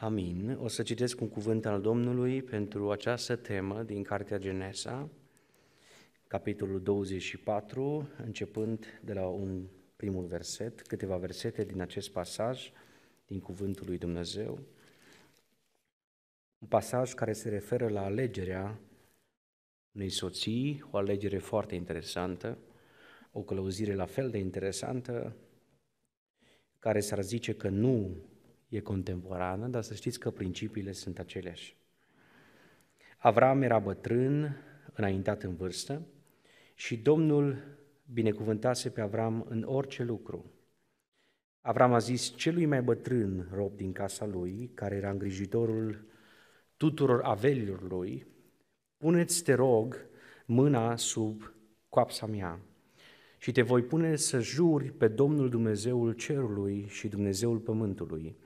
Amin. O să citesc un cuvânt al Domnului pentru această temă din Cartea Genesa, capitolul 24, începând de la un primul verset, câteva versete din acest pasaj din cuvântul lui Dumnezeu. Un pasaj care se referă la alegerea unei soții, o alegere foarte interesantă, o călăuzire la fel de interesantă, care s-ar zice că nu e contemporană, dar să știți că principiile sunt aceleași. Avram era bătrân, înaintat în vârstă, și Domnul binecuvântase pe Avram în orice lucru. Avram a zis celui mai bătrân rob din casa lui, care era îngrijitorul tuturor avelilor lui, puneți, te rog, mâna sub coapsa mea și te voi pune să juri pe Domnul Dumnezeul cerului și Dumnezeul pământului,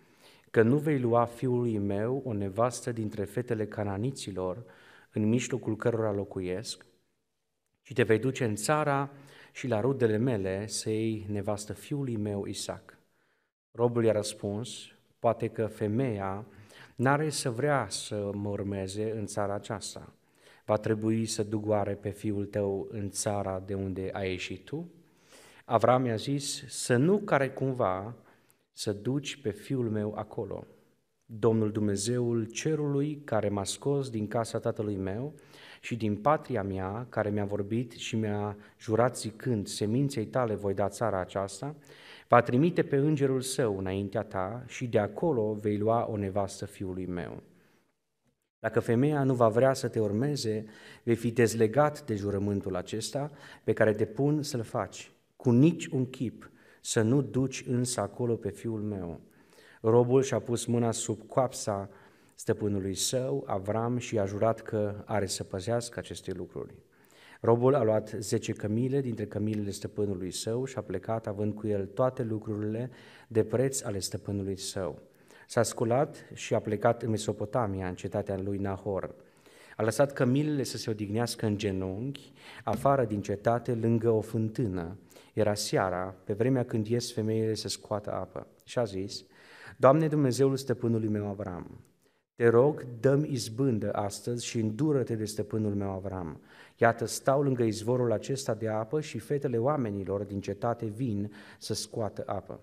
că nu vei lua fiului meu o nevastă dintre fetele cananiților în mijlocul cărora locuiesc, ci te vei duce în țara și la rudele mele să iei nevastă fiului meu Isaac. Robul i-a răspuns, poate că femeia n-are să vrea să mă urmeze în țara aceasta. Va trebui să duc oare pe fiul tău în țara de unde ai ieșit tu? Avram i-a zis să nu care cumva să duci pe fiul meu acolo. Domnul Dumnezeul cerului care m-a scos din casa tatălui meu și din patria mea care mi-a vorbit și mi-a jurat zicând, seminței tale voi da țara aceasta, va trimite pe îngerul său înaintea ta și de acolo vei lua o nevastă fiului meu. Dacă femeia nu va vrea să te urmeze, vei fi dezlegat de jurământul acesta pe care te pun să-l faci, cu nici un chip, să nu duci însă acolo pe fiul meu. Robul și-a pus mâna sub coapsa stăpânului său, Avram, și a jurat că are să păzească aceste lucruri. Robul a luat zece cămile dintre cămilele stăpânului său și a plecat având cu el toate lucrurile de preț ale stăpânului său. S-a sculat și a plecat în Mesopotamia, în cetatea lui Nahor. A lăsat cămilele să se odihnească în genunchi, afară din cetate, lângă o fântână, era seara, pe vremea când ies femeile să scoată apă. Și a zis, Doamne Dumnezeul stăpânului meu Avram, te rog, dăm izbândă astăzi și îndură-te de stăpânul meu Avram. Iată, stau lângă izvorul acesta de apă și fetele oamenilor din cetate vin să scoată apă.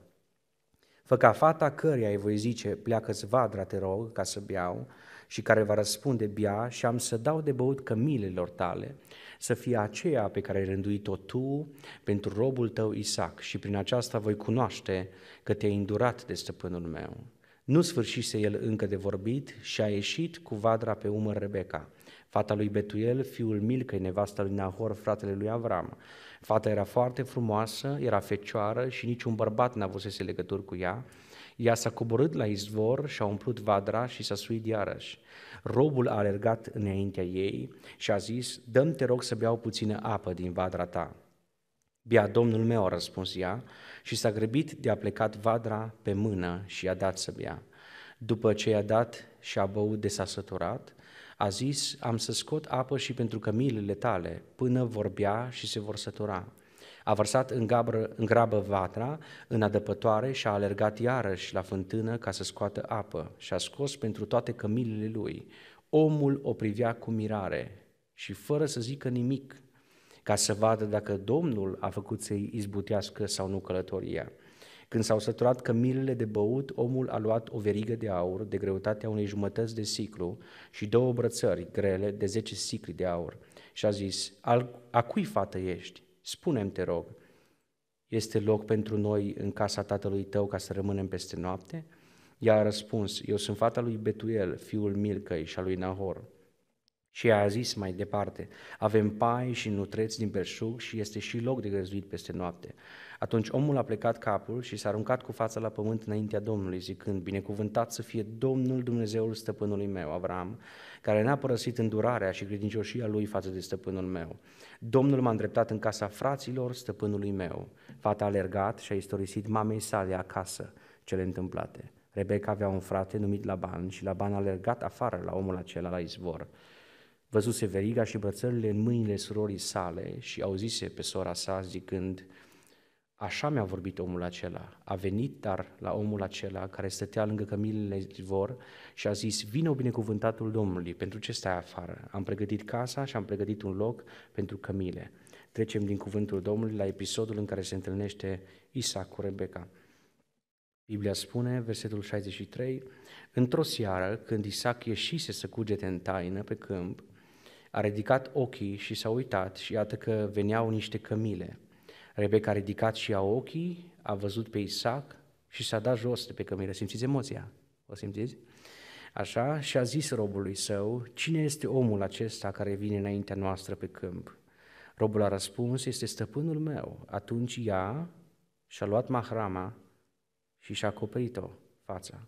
Fă ca fata căreia îi voi zice, pleacă-ți vadra, te rog, ca să beau, și care va răspunde, bia, și am să dau de băut cămilelor tale, să fie aceea pe care ai rânduit-o tu pentru robul tău Isaac și prin aceasta voi cunoaște că te-ai îndurat de stăpânul meu. Nu sfârșise el încă de vorbit și a ieșit cu vadra pe umăr Rebecca, fata lui Betuel, fiul Milcăi, nevasta lui Nahor, fratele lui Avram. Fata era foarte frumoasă, era fecioară și niciun bărbat n-a se legături cu ea, ea s-a coborât la izvor și a umplut vadra și s-a suit iarăși. Robul a alergat înaintea ei și a zis, dăm te rog să beau puțină apă din vadra ta. Bia domnul meu, a răspuns ea, și s-a grăbit de a plecat vadra pe mână și i-a dat să bea. După ce i-a dat și a băut de s-a săturat, a zis, am să scot apă și pentru cămilele tale, până vorbea și se vor sătura. A vărsat în, gabră, în grabă vatra, în adăpătoare și a alergat iarăși la fântână ca să scoată apă și a scos pentru toate cămilele lui. Omul o privea cu mirare și fără să zică nimic, ca să vadă dacă Domnul a făcut să-i izbutească sau nu călătoria. Când s-au săturat cămilele de băut, omul a luat o verigă de aur de greutatea unei jumătăți de siclu și două brățări grele de zece sicli de aur și a zis, a cui fată ești? spune te rog, este loc pentru noi în casa tatălui tău ca să rămânem peste noapte? Ea a răspuns, eu sunt fata lui Betuel, fiul Milcăi și al lui Nahor. Și ea a zis mai departe, avem pai și nutreți din berșug și este și loc de găzduit peste noapte. Atunci omul a plecat capul și s-a aruncat cu fața la pământ înaintea Domnului, zicând, binecuvântat să fie Domnul Dumnezeul stăpânului meu, Avram, care n-a părăsit îndurarea și credincioșia lui față de stăpânul meu. Domnul m-a îndreptat în casa fraților stăpânului meu. Fata a alergat și a istorisit mamei sale acasă cele întâmplate. Rebecca avea un frate numit Laban și Laban a alergat afară la omul acela la izvor. Văzuse veriga și brățările în mâinile surorii sale și auzise pe sora sa zicând, Așa mi-a vorbit omul acela. A venit dar la omul acela care stătea lângă cămilele vor și a zis, vină binecuvântatul Domnului, pentru ce stai afară? Am pregătit casa și am pregătit un loc pentru cămile. Trecem din cuvântul Domnului la episodul în care se întâlnește Isaac cu Rebecca. Biblia spune, versetul 63, Într-o seară, când Isaac ieșise să cugete în taină pe câmp, a ridicat ochii și s-a uitat și iată că veneau niște cămile – Rebecca a ridicat și a ochii, a văzut pe Isaac și s-a dat jos de pe cămilă. Simțiți emoția? O simțiți? Așa? Și a zis robului său, cine este omul acesta care vine înaintea noastră pe câmp? Robul a răspuns, este stăpânul meu. Atunci ea și-a luat mahrama și și-a acoperit-o fața.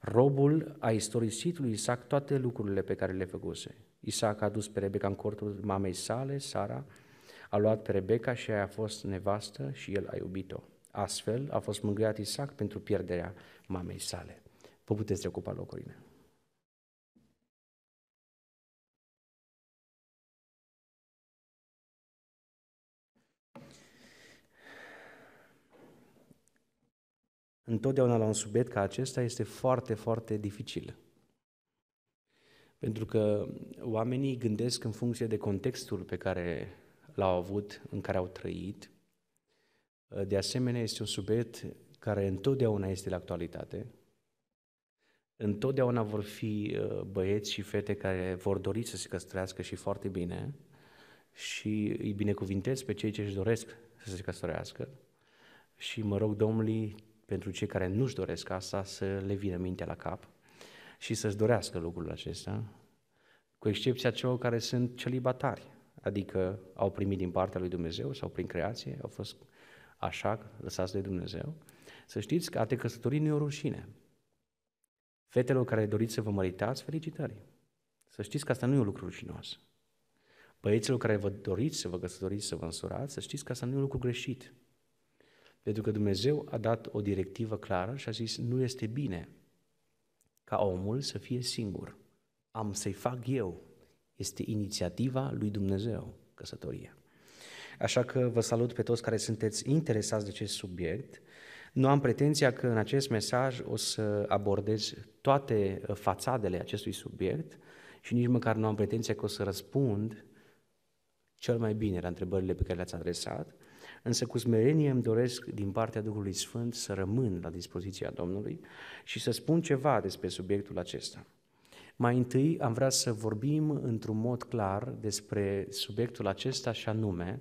Robul a istorisit lui Isaac toate lucrurile pe care le făcuse. Isaac a dus pe Rebecca în cortul mamei sale, Sara, a luat pe Rebecca și ea a fost nevastă și el a iubit-o. Astfel a fost mângâiat Isaac pentru pierderea mamei sale. Vă puteți recupa locurile. Întotdeauna la un subiect ca acesta este foarte, foarte dificil. Pentru că oamenii gândesc în funcție de contextul pe care l-au avut, în care au trăit. Uh, de asemenea, este un subiect care întotdeauna este la actualitate. Întotdeauna vor fi uh, băieți și fete care vor dori să se căsătorească și foarte bine și îi binecuvintez pe cei ce își doresc să se căsătorească și mă rog Domnului pentru cei care nu-și doresc asta să le vină mintea la cap și să-și dorească lucrul acesta, cu excepția celor care sunt celibatari adică au primit din partea lui Dumnezeu sau prin creație, au fost așa, lăsați de Dumnezeu, să știți că a te căsători nu e o rușine. Fetelor care doriți să vă măritați, felicitări. Să știți că asta nu e un lucru rușinos. Băieților care vă doriți să vă căsătoriți, să vă însurați, să știți că asta nu e un lucru greșit. Pentru că Dumnezeu a dat o directivă clară și a zis, nu este bine ca omul să fie singur. Am să-i fac eu este inițiativa lui Dumnezeu, căsătoria. Așa că vă salut pe toți care sunteți interesați de acest subiect. Nu am pretenția că în acest mesaj o să abordez toate uh, fațadele acestui subiect și nici măcar nu am pretenția că o să răspund cel mai bine la întrebările pe care le-ați adresat, însă cu smerenie îmi doresc din partea Duhului Sfânt să rămân la dispoziția Domnului și să spun ceva despre subiectul acesta. Mai întâi am vrea să vorbim într-un mod clar despre subiectul acesta și anume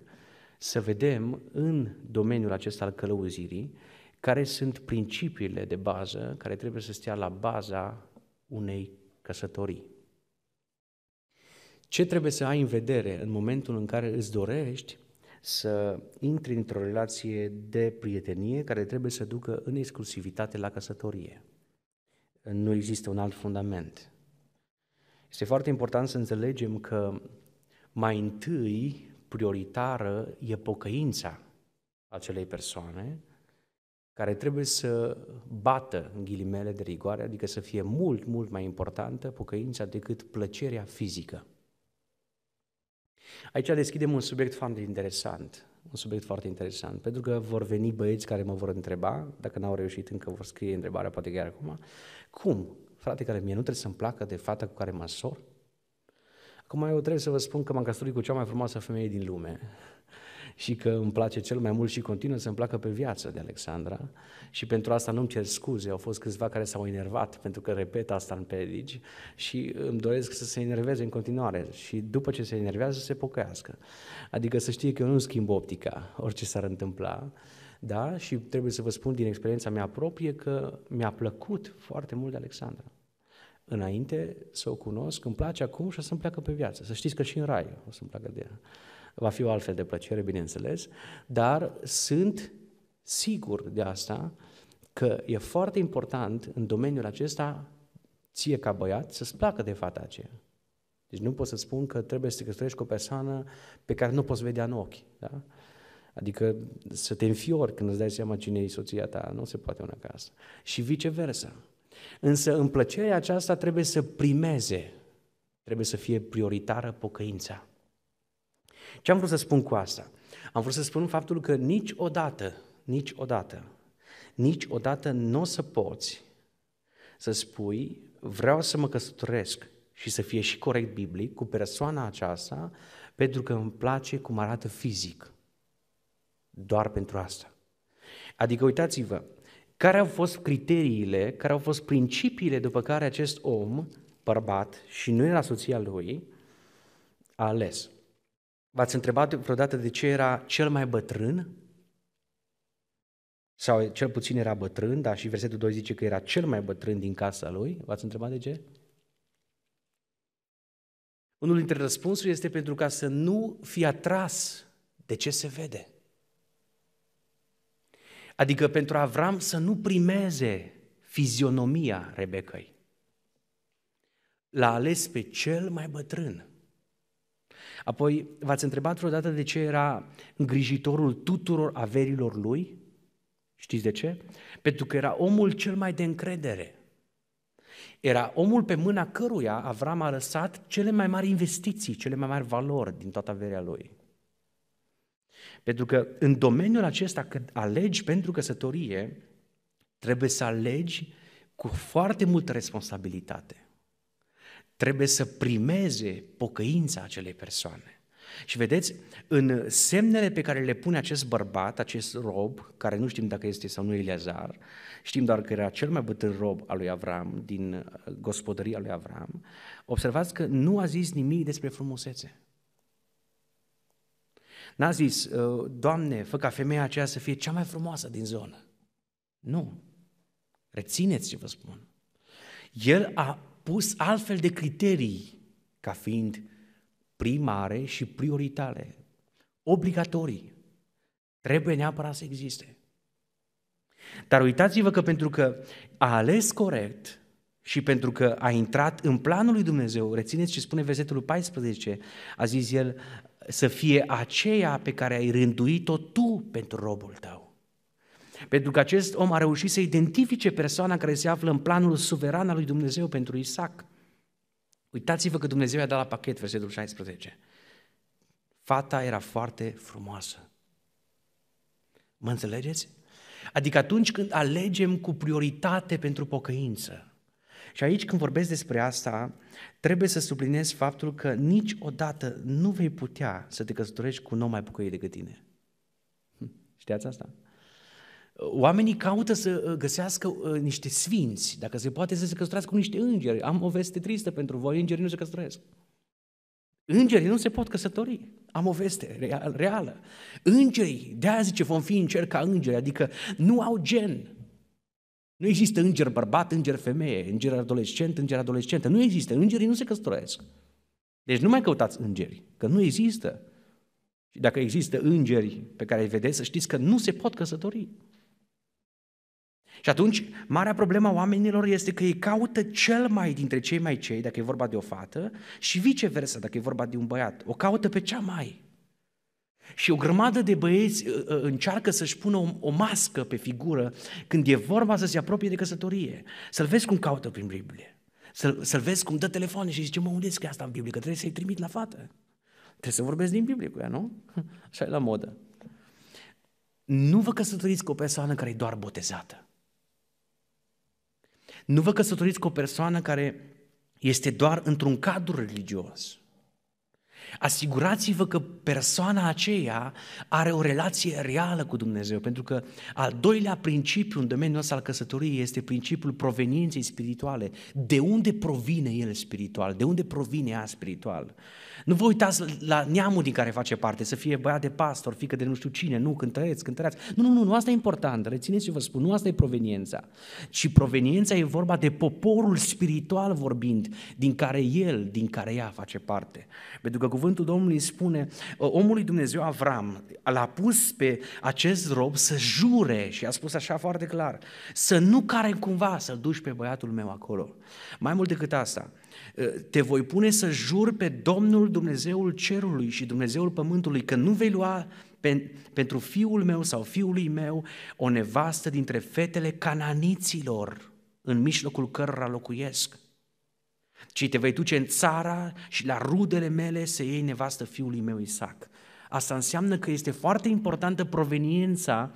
să vedem în domeniul acesta al călăuzirii care sunt principiile de bază care trebuie să stea la baza unei căsătorii. Ce trebuie să ai în vedere în momentul în care îți dorești să intri într-o relație de prietenie care trebuie să ducă în exclusivitate la căsătorie? Nu există un alt fundament. Este foarte important să înțelegem că mai întâi prioritară e pocăința acelei persoane care trebuie să bată în ghilimele de rigoare, adică să fie mult, mult mai importantă pocăința decât plăcerea fizică. Aici deschidem un subiect foarte interesant, un subiect foarte interesant, pentru că vor veni băieți care mă vor întreba, dacă n-au reușit încă vor scrie întrebarea, poate chiar acum, cum frate, care mie nu trebuie să-mi placă de fata cu care mă sor? Acum eu trebuie să vă spun că m-am căsătorit cu cea mai frumoasă femeie din lume și că îmi place cel mai mult și continuă să-mi placă pe viață de Alexandra și pentru asta nu-mi cer scuze, au fost câțiva care s-au enervat pentru că repet asta în predici și îmi doresc să se enerveze în continuare și după ce se enervează să se pocăiască. Adică să știe că eu nu schimb optica, orice s-ar întâmpla, da? Și trebuie să vă spun din experiența mea proprie că mi-a plăcut foarte mult de Alexandra. Înainte să o cunosc, îmi place acum și o să-mi pleacă pe viață. Să știți că și în rai o să-mi pleacă de ea. Va fi o altfel de plăcere, bineînțeles, dar sunt sigur de asta că e foarte important în domeniul acesta ție ca băiat să-ți placă de fata aceea. Deci nu pot să spun că trebuie să te căsătorești cu o persoană pe care nu o poți vedea în ochi. Da? Adică să te înfiori când îți dai seama cine e soția ta, nu se poate una ca asta. Și viceversa. Însă în plăcerea aceasta trebuie să primeze, trebuie să fie prioritară pocăința. Ce am vrut să spun cu asta? Am vrut să spun faptul că niciodată, niciodată, niciodată nu o să poți să spui vreau să mă căsătoresc și să fie și corect biblic cu persoana aceasta pentru că îmi place cum arată fizic doar pentru asta. Adică uitați-vă, care au fost criteriile, care au fost principiile după care acest om, bărbat, și nu era soția lui, a ales. V-ați întrebat vreodată de ce era cel mai bătrân? Sau cel puțin era bătrân, dar și versetul 2 zice că era cel mai bătrân din casa lui. V-ați întrebat de ce? Unul dintre răspunsuri este pentru ca să nu fie atras de ce se vede. Adică pentru Avram să nu primeze fizionomia Rebecăi. L-a ales pe cel mai bătrân. Apoi, v-ați întrebat vreodată de ce era îngrijitorul tuturor averilor lui? Știți de ce? Pentru că era omul cel mai de încredere. Era omul pe mâna căruia Avram a lăsat cele mai mari investiții, cele mai mari valori din toată averea lui. Pentru că în domeniul acesta, când alegi pentru căsătorie, trebuie să alegi cu foarte multă responsabilitate. Trebuie să primeze pocăința acelei persoane. Și vedeți, în semnele pe care le pune acest bărbat, acest rob, care nu știm dacă este sau nu Eleazar, știm doar că era cel mai bătrân rob al lui Avram, din uh, gospodăria lui Avram, observați că nu a zis nimic despre frumusețe. N-a zis, ă, Doamne, fă ca femeia aceea să fie cea mai frumoasă din zonă. Nu. Rețineți ce vă spun. El a pus altfel de criterii ca fiind primare și prioritare, obligatorii. Trebuie neapărat să existe. Dar uitați-vă că pentru că a ales corect și pentru că a intrat în planul lui Dumnezeu, rețineți ce spune versetul 14, a zis el, să fie aceea pe care ai rânduit-o tu pentru robul tău. Pentru că acest om a reușit să identifice persoana care se află în planul suveran al lui Dumnezeu pentru Isaac. Uitați-vă că Dumnezeu i-a dat la pachet versetul 16. Fata era foarte frumoasă. Mă înțelegeți? Adică atunci când alegem cu prioritate pentru pocăință, și aici când vorbesc despre asta, trebuie să subliniez faptul că niciodată nu vei putea să te căsătorești cu un om mai pocăit decât tine. Hm, știați asta? Oamenii caută să uh, găsească uh, niște sfinți, dacă se poate să se căsătorească cu niște îngeri. Am o veste tristă pentru voi, îngerii nu se căsătoresc. Îngerii nu se pot căsători. Am o veste real, reală. Îngerii, de aia zice, vom fi în cer ca îngeri, adică nu au gen. Nu există înger bărbat, înger femeie, înger adolescent, înger adolescentă. Nu există. Îngerii nu se căsătoresc. Deci nu mai căutați îngeri, că nu există. Și dacă există îngeri pe care îi vedeți, să știți că nu se pot căsători. Și atunci, marea problemă a oamenilor este că ei caută cel mai dintre cei mai cei, dacă e vorba de o fată, și viceversa, dacă e vorba de un băiat. O caută pe cea mai. Și o grămadă de băieți uh, uh, încearcă să-și pună o, o mască pe figură când e vorba să se apropie de căsătorie. Să-l vezi cum caută prin Biblie. Să-l, să vezi cum dă telefoane și zice, mă, unde că asta în Biblie? Că trebuie să-i trimit la fată. Trebuie să vorbesc din Biblie cu ea, nu? Așa e la modă. Nu vă căsătoriți cu o persoană care e doar botezată. Nu vă căsătoriți cu o persoană care este doar într-un cadru religios. Asigurați-vă că persoana aceea are o relație reală cu Dumnezeu, pentru că al doilea principiu în domeniul ăsta al căsătoriei este principiul provenienței spirituale. De unde provine el spiritual? De unde provine ea spiritual? Nu vă uitați la neamul din care face parte, să fie băiat de pastor, fică de nu știu cine, nu, cântăreți, cântăreați. Nu, nu, nu, nu, asta e important, rețineți ce vă spun, nu asta e proveniența. Ci proveniența e vorba de poporul spiritual vorbind, din care el, din care ea face parte. Pentru că cuvântul Domnului spune, omului Dumnezeu Avram l-a pus pe acest rob să jure și a spus așa foarte clar, să nu care cumva să-l duci pe băiatul meu acolo. Mai mult decât asta, Ă, te voi pune să jur pe Domnul Dumnezeul cerului și Dumnezeul pământului că nu vei lua pentru fiul meu sau fiului meu o nevastă dintre fetele cananiților în mijlocul cărora locuiesc, ci te vei duce în țara și la rudele mele să iei nevastă fiului meu Isaac. Asta înseamnă că este foarte importantă proveniența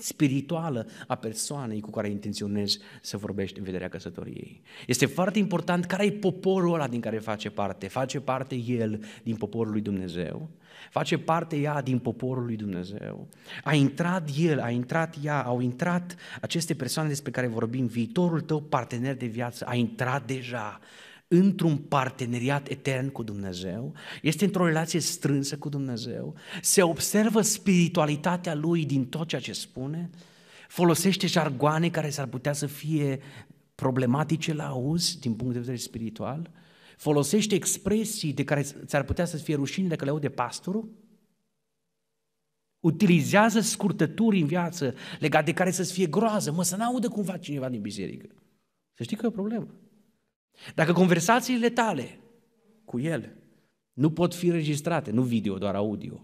spirituală a persoanei cu care intenționezi să vorbești în vederea căsătoriei. Este foarte important care e poporul ăla din care face parte. Face parte el din poporul lui Dumnezeu? Face parte ea din poporul lui Dumnezeu? A intrat el, a intrat ea, au intrat aceste persoane despre care vorbim, viitorul tău partener de viață, a intrat deja într-un parteneriat etern cu Dumnezeu, este într-o relație strânsă cu Dumnezeu, se observă spiritualitatea lui din tot ceea ce spune, folosește jargoane care s-ar putea să fie problematice la auz din punct de vedere spiritual, folosește expresii de care ți-ar putea să fie rușine dacă le aude pastorul, utilizează scurtături în viață legate de care să-ți fie groază, mă să n-audă cumva cineva din biserică. Să știi că e o problemă. Dacă conversațiile tale cu el nu pot fi registrate, nu video, doar audio,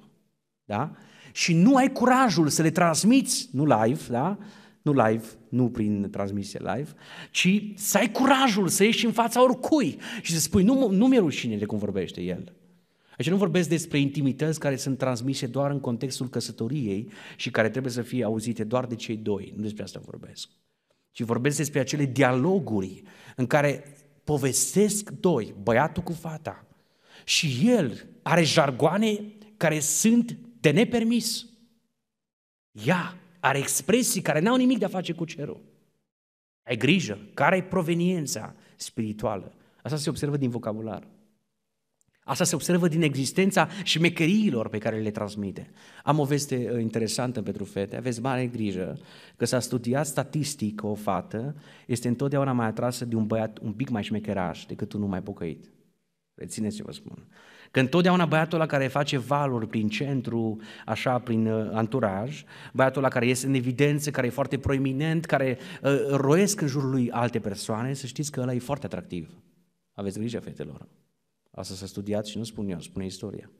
da? Și nu ai curajul să le transmiți, nu live, da? Nu live, nu prin transmisie live, ci să ai curajul să ieși în fața oricui și să spui, nu, nu mi-e rușine de cum vorbește el. Aici nu vorbesc despre intimități care sunt transmise doar în contextul căsătoriei și care trebuie să fie auzite doar de cei doi. Nu despre asta vorbesc. Ci vorbesc despre acele dialoguri în care povestesc doi, băiatul cu fata. Și el are jargoane care sunt de nepermis. Ea are expresii care n-au nimic de a face cu cerul. Ai grijă, care e proveniența spirituală? Asta se observă din vocabular. Asta se observă din existența și mecăriilor pe care le transmite. Am o veste uh, interesantă pentru fete, aveți mare grijă că s-a studiat statistic că o fată este întotdeauna mai atrasă de un băiat un pic mai șmecheraș decât unul mai pocăit. Rețineți ce vă spun. Că întotdeauna băiatul ăla care face valuri prin centru, așa, prin uh, anturaj, băiatul ăla care iese în evidență, care e foarte proeminent, care uh, roiesc în jurul lui alte persoane, să știți că ăla e foarte atractiv. Aveți grijă, fetelor. Asta s-a studiat și nu spun eu, spune istoria.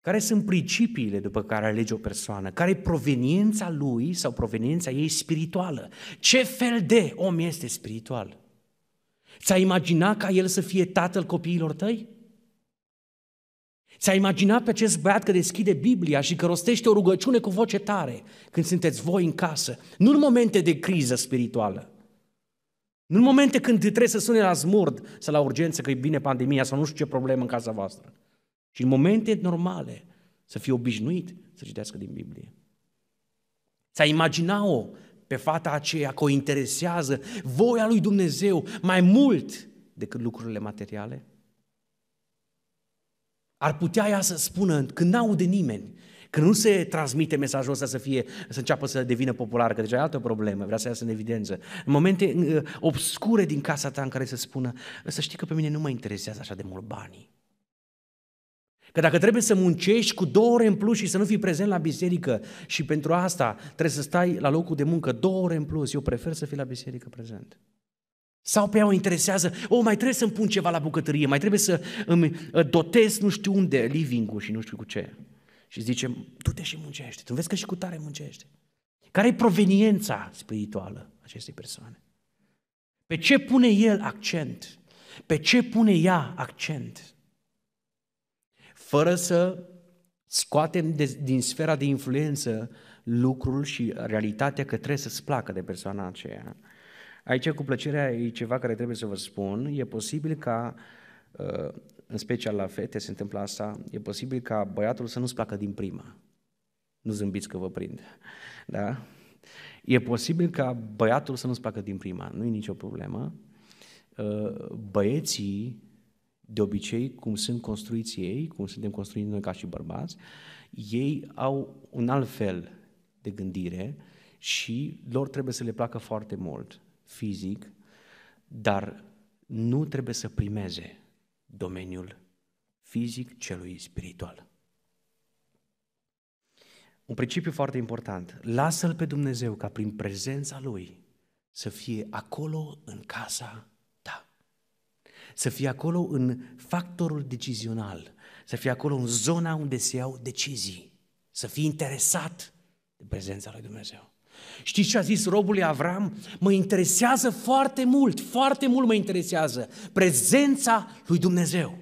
Care sunt principiile după care alege o persoană? Care e proveniența lui sau proveniența ei spirituală? Ce fel de om este spiritual? Ți-ai imagina ca el să fie tatăl copiilor tăi? Ți-ai imaginat pe acest băiat că deschide Biblia și că rostește o rugăciune cu voce tare când sunteți voi în casă, nu în momente de criză spirituală, nu în momente când trebuie să sune la zmurd, să la urgență că e bine pandemia sau nu știu ce problemă în casa voastră. Și în momente normale să fie obișnuit să citească din Biblie. Să imagina-o pe fata aceea că o interesează voia lui Dumnezeu mai mult decât lucrurile materiale? Ar putea ea să spună, când n-aude nimeni, că nu se transmite mesajul ăsta să, fie, să înceapă să devină popular, că deja e altă problemă, vrea să iasă în evidență. În momente uh, obscure din casa ta în care să spună, să știi că pe mine nu mă interesează așa de mult banii. Că dacă trebuie să muncești cu două ore în plus și să nu fii prezent la biserică și pentru asta trebuie să stai la locul de muncă două ore în plus, eu prefer să fii la biserică prezent. Sau pe ea o interesează, o, oh, mai trebuie să-mi pun ceva la bucătărie, mai trebuie să îmi uh, dotez nu știu unde living-ul și nu știu cu ce și zice, du-te și muncește, tu vezi că și cu tare muncește. Care e proveniența spirituală acestei persoane? Pe ce pune el accent? Pe ce pune ea accent? Fără să scoatem de, din sfera de influență lucrul și realitatea că trebuie să-ți placă de persoana aceea. Aici, cu plăcerea, e ceva care trebuie să vă spun. E posibil ca uh, în special la fete, se întâmplă asta, e posibil ca băiatul să nu-ți placă din prima. Nu zâmbiți că vă prind. Da? E posibil ca băiatul să nu-ți placă din prima. Nu e nicio problemă. Uh, băieții, de obicei, cum sunt construiți ei, cum suntem construiți noi ca și bărbați, ei au un alt fel de gândire și lor trebuie să le placă foarte mult, fizic, dar nu trebuie să primeze domeniul fizic celui spiritual. Un principiu foarte important. Lasă-L pe Dumnezeu ca prin prezența Lui să fie acolo în casa ta. Să fie acolo în factorul decizional. Să fie acolo în zona unde se iau decizii. Să fii interesat de prezența lui Dumnezeu. Știți ce a zis robului Avram? Mă interesează foarte mult, foarte mult mă interesează prezența lui Dumnezeu.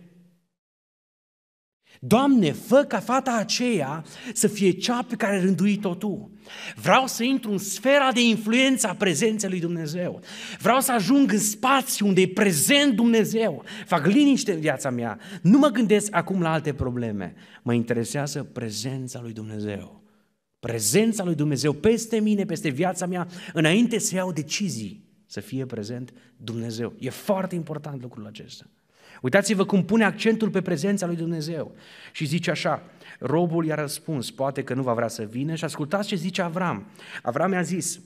Doamne, fă ca fata aceea să fie cea pe care rânduit-o Tu. Vreau să intru în sfera de influență a prezenței lui Dumnezeu. Vreau să ajung în spațiu unde e prezent Dumnezeu. Fac liniște în viața mea. Nu mă gândesc acum la alte probleme. Mă interesează prezența lui Dumnezeu prezența lui Dumnezeu peste mine, peste viața mea, înainte să iau decizii, să fie prezent Dumnezeu. E foarte important lucrul acesta. Uitați-vă cum pune accentul pe prezența lui Dumnezeu și zice așa, robul i-a răspuns, poate că nu va vrea să vină și ascultați ce zice Avram. Avram i-a zis,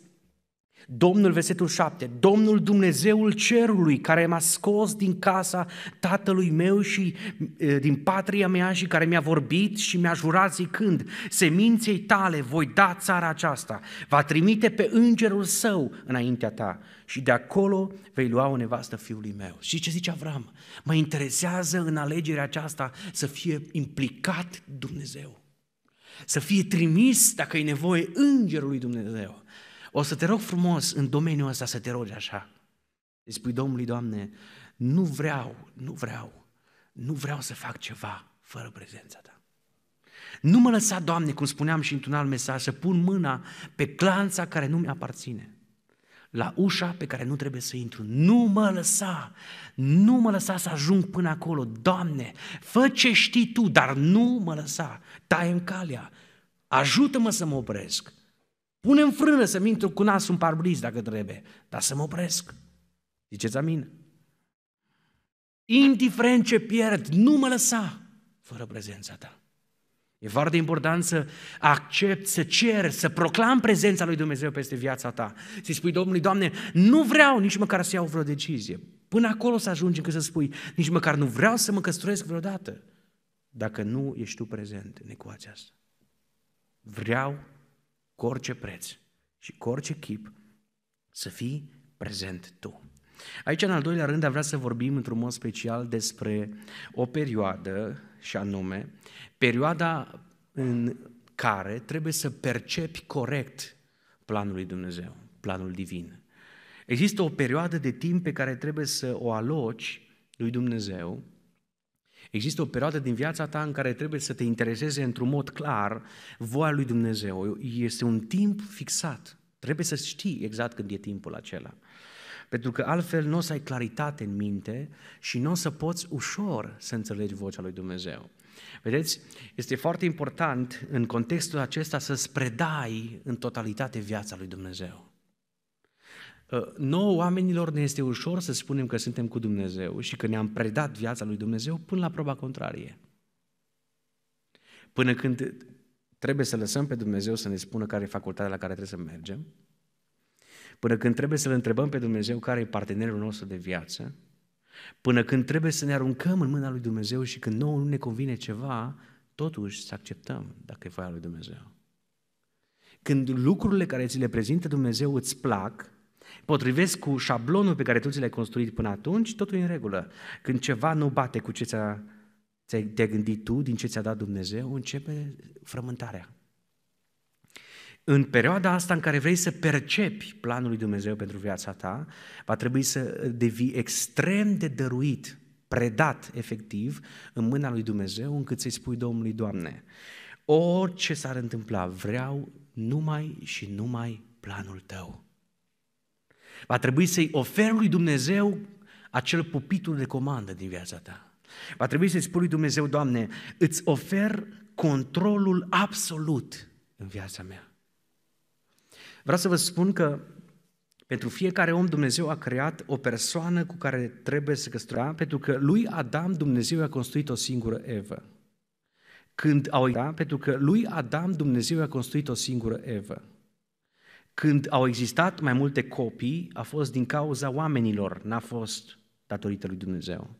Domnul, versetul 7, Domnul Dumnezeul cerului care m-a scos din casa tatălui meu și din patria mea și care mi-a vorbit și mi-a jurat zicând, seminței tale voi da țara aceasta, va trimite pe îngerul său înaintea ta și de acolo vei lua o nevastă fiului meu. Și ce zice Avram? Mă interesează în alegerea aceasta să fie implicat Dumnezeu. Să fie trimis, dacă e nevoie, îngerul lui Dumnezeu. O să te rog frumos în domeniul ăsta să te rogi așa. Îi spui Domnului, Doamne, nu vreau, nu vreau, nu vreau să fac ceva fără prezența Ta. Nu mă lăsa, Doamne, cum spuneam și într-un alt mesaj, să pun mâna pe clanța care nu mi-aparține, la ușa pe care nu trebuie să intru. Nu mă lăsa, nu mă lăsa să ajung până acolo. Doamne, fă ce știi Tu, dar nu mă lăsa, taie în calea, ajută-mă să mă opresc. Pune în frână să-mi intru cu nasul în parbriz dacă trebuie, dar să mă opresc. Ziceți amin? Indiferent ce pierd, nu mă lăsa fără prezența ta. E foarte important să accept, să cer, să proclam prezența lui Dumnezeu peste viața ta. Să-i spui Domnului, Doamne, nu vreau nici măcar să iau vreo decizie. Până acolo să ajungi încât să spui, nici măcar nu vreau să mă căsătoresc vreodată. Dacă nu ești tu prezent în ecuația asta. Vreau cu orice preț și cu orice chip, să fii prezent tu. Aici, în al doilea rând, vrea să vorbim într-un mod special despre o perioadă, și anume, perioada în care trebuie să percepi corect planul lui Dumnezeu, planul divin. Există o perioadă de timp pe care trebuie să o aloci lui Dumnezeu Există o perioadă din viața ta în care trebuie să te intereseze într-un mod clar voia lui Dumnezeu. Este un timp fixat. Trebuie să știi exact când e timpul acela. Pentru că altfel nu o să ai claritate în minte și nu o să poți ușor să înțelegi vocea lui Dumnezeu. Vedeți, este foarte important în contextul acesta să-ți predai în totalitate viața lui Dumnezeu. Uh, nouă oamenilor ne este ușor să spunem că suntem cu Dumnezeu și că ne-am predat viața lui Dumnezeu până la proba contrarie. Până când trebuie să lăsăm pe Dumnezeu să ne spună care e facultatea la care trebuie să mergem, până când trebuie să-L întrebăm pe Dumnezeu care e partenerul nostru de viață, până când trebuie să ne aruncăm în mâna lui Dumnezeu și când nouă nu ne convine ceva, totuși să acceptăm dacă e foaia lui Dumnezeu. Când lucrurile care ți le prezintă Dumnezeu îți plac, potrivesc cu șablonul pe care tu ți l-ai construit până atunci, totul e în regulă. Când ceva nu bate cu ce ți-a, te-ai gândit tu, din ce ți-a dat Dumnezeu, începe frământarea. În perioada asta în care vrei să percepi planul lui Dumnezeu pentru viața ta, va trebui să devii extrem de dăruit, predat efectiv în mâna lui Dumnezeu, încât să-i spui Domnului, Doamne, orice s-ar întâmpla, vreau numai și numai planul Tău. Va trebui să-i oferi lui Dumnezeu acel pupitul de comandă din viața ta. Va trebui să-i spui lui Dumnezeu, Doamne, îți ofer controlul absolut în viața mea. Vreau să vă spun că pentru fiecare om Dumnezeu a creat o persoană cu care trebuie să căsătorea, pentru că lui Adam Dumnezeu a construit o singură Evă. Când au pentru că lui Adam Dumnezeu a construit o singură Evă. Când au existat mai multe copii, a fost din cauza oamenilor, n-a fost datorită lui Dumnezeu.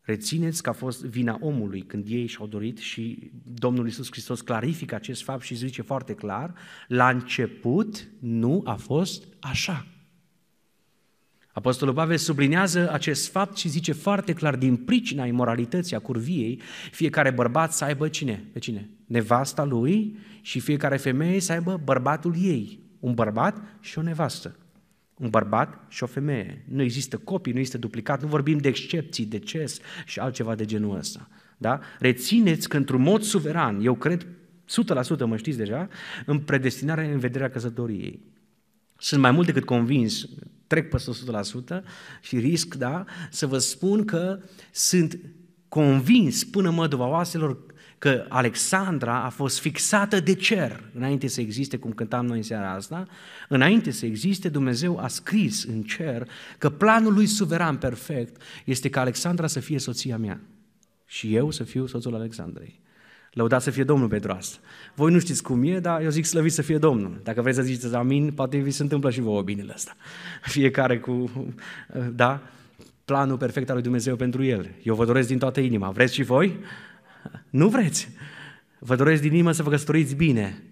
Rețineți că a fost vina omului când ei și-au dorit și Domnul Iisus Hristos clarifică acest fapt și zice foarte clar, la început nu a fost așa. Apostolul Pavel sublinează acest fapt și zice foarte clar, din pricina imoralității, a curviei, fiecare bărbat să aibă cine? Pe cine? Nevasta lui și fiecare femeie să aibă bărbatul ei. Un bărbat și o nevastă. Un bărbat și o femeie. Nu există copii, nu există duplicat, nu vorbim de excepții, de ces și altceva de genul ăsta. Da? Rețineți că într-un mod suveran, eu cred 100% mă știți deja, în predestinare în vederea căsătoriei. Sunt mai mult decât convins trec peste 100% și risc, da, să vă spun că sunt convins până măduva oaselor că Alexandra a fost fixată de cer înainte să existe, cum cântam noi în seara asta, înainte să existe, Dumnezeu a scris în cer că planul lui suveran perfect este ca Alexandra să fie soția mea și eu să fiu soțul Alexandrei. Lăudați să fie Domnul pentru asta. Voi nu știți cum e, dar eu zic slăviți să fie Domnul. Dacă vreți să ziceți amin, poate vi se întâmplă și vouă binele ăsta. Fiecare cu, da, planul perfect al lui Dumnezeu pentru el. Eu vă doresc din toată inima. Vreți și voi? Nu vreți. Vă doresc din inimă să vă căsătoriți bine.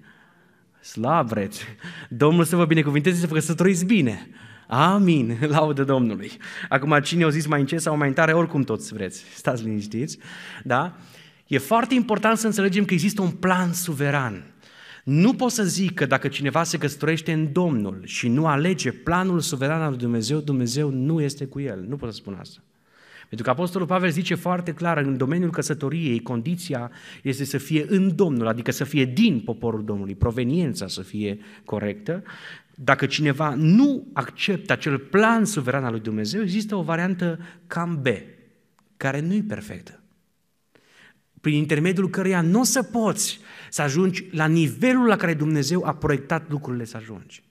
Slab vreți. Domnul să vă binecuvinteze să vă căsătoriți bine. Amin, laudă Domnului. Acum, cine o zis mai încet sau mai tare, oricum toți vreți. Stați liniștiți, da? E foarte important să înțelegem că există un plan suveran. Nu pot să zic că dacă cineva se căsătorește în Domnul și nu alege planul suveran al lui Dumnezeu, Dumnezeu nu este cu el. Nu pot să spun asta. Pentru că Apostolul Pavel zice foarte clar, în domeniul căsătoriei, condiția este să fie în Domnul, adică să fie din poporul Domnului, proveniența să fie corectă. Dacă cineva nu acceptă acel plan suveran al lui Dumnezeu, există o variantă cam B, care nu e perfectă prin intermediul căreia nu o să poți să ajungi la nivelul la care Dumnezeu a proiectat lucrurile să ajungi.